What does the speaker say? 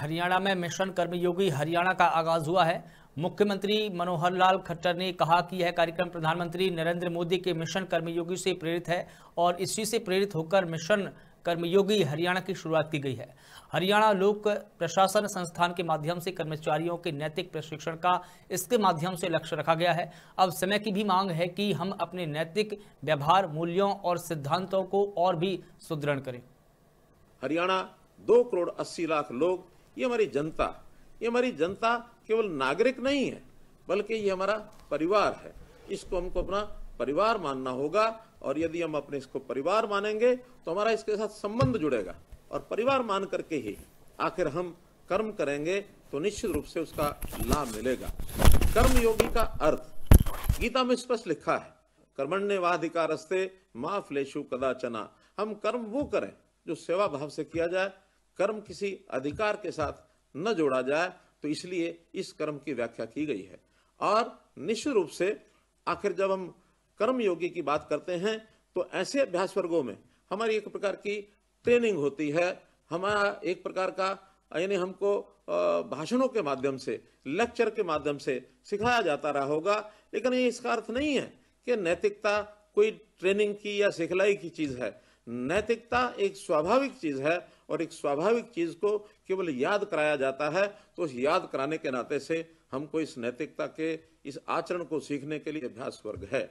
हरियाणा में मिशन कर्मयोगी हरियाणा का आगाज हुआ है मुख्यमंत्री मनोहर लाल खट्टर ने कहा कि यह कार्यक्रम प्रधानमंत्री नरेंद्र मोदी के मिशन कर्मयोगी से प्रेरित है और इसी से प्रेरित होकर मिशन कर्मयोगी हरियाणा की शुरुआत की गई है हरियाणा लोक प्रशासन संस्थान के माध्यम से कर्मचारियों के नैतिक प्रशिक्षण का इसके माध्यम से लक्ष्य रखा गया है अब समय की भी मांग है कि हम अपने नैतिक व्यवहार मूल्यों और सिद्धांतों को और भी सुदृढ़ करें हरियाणा दो करोड़ अस्सी लाख लोग ये हमारी जनता ये हमारी जनता केवल नागरिक नहीं है बल्कि ये हमारा परिवार है इसको हमको अपना परिवार मानना होगा और यदि हम अपने इसको परिवार मानेंगे तो हमारा इसके साथ संबंध जुड़ेगा और परिवार मान करके ही आखिर हम कर्म करेंगे तो निश्चित रूप से उसका लाभ मिलेगा कर्म योगी का अर्थ गीता में स्पष्ट लिखा है कर्मण्य वाधिकारस्ते माफ लेशु कदाचना हम कर्म वो करें जो सेवा भाव से किया जाए कर्म किसी अधिकार के साथ न जोड़ा जाए तो इसलिए इस कर्म की व्याख्या की गई है और निश्चित रूप से आखिर जब हम कर्म योगी की बात करते हैं तो ऐसे अभ्यास वर्गों में हमारी एक प्रकार की ट्रेनिंग होती है हमारा एक प्रकार का यानी हमको भाषणों के माध्यम से लेक्चर के माध्यम से सिखाया जाता रहा होगा लेकिन ये इसका अर्थ नहीं है कि नैतिकता कोई ट्रेनिंग की या सिखलाई की चीज़ है नैतिकता एक स्वाभाविक चीज़ है और एक स्वाभाविक चीज को केवल याद कराया जाता है तो उस याद कराने के नाते से हमको इस नैतिकता के इस आचरण को सीखने के लिए अभ्यास वर्ग है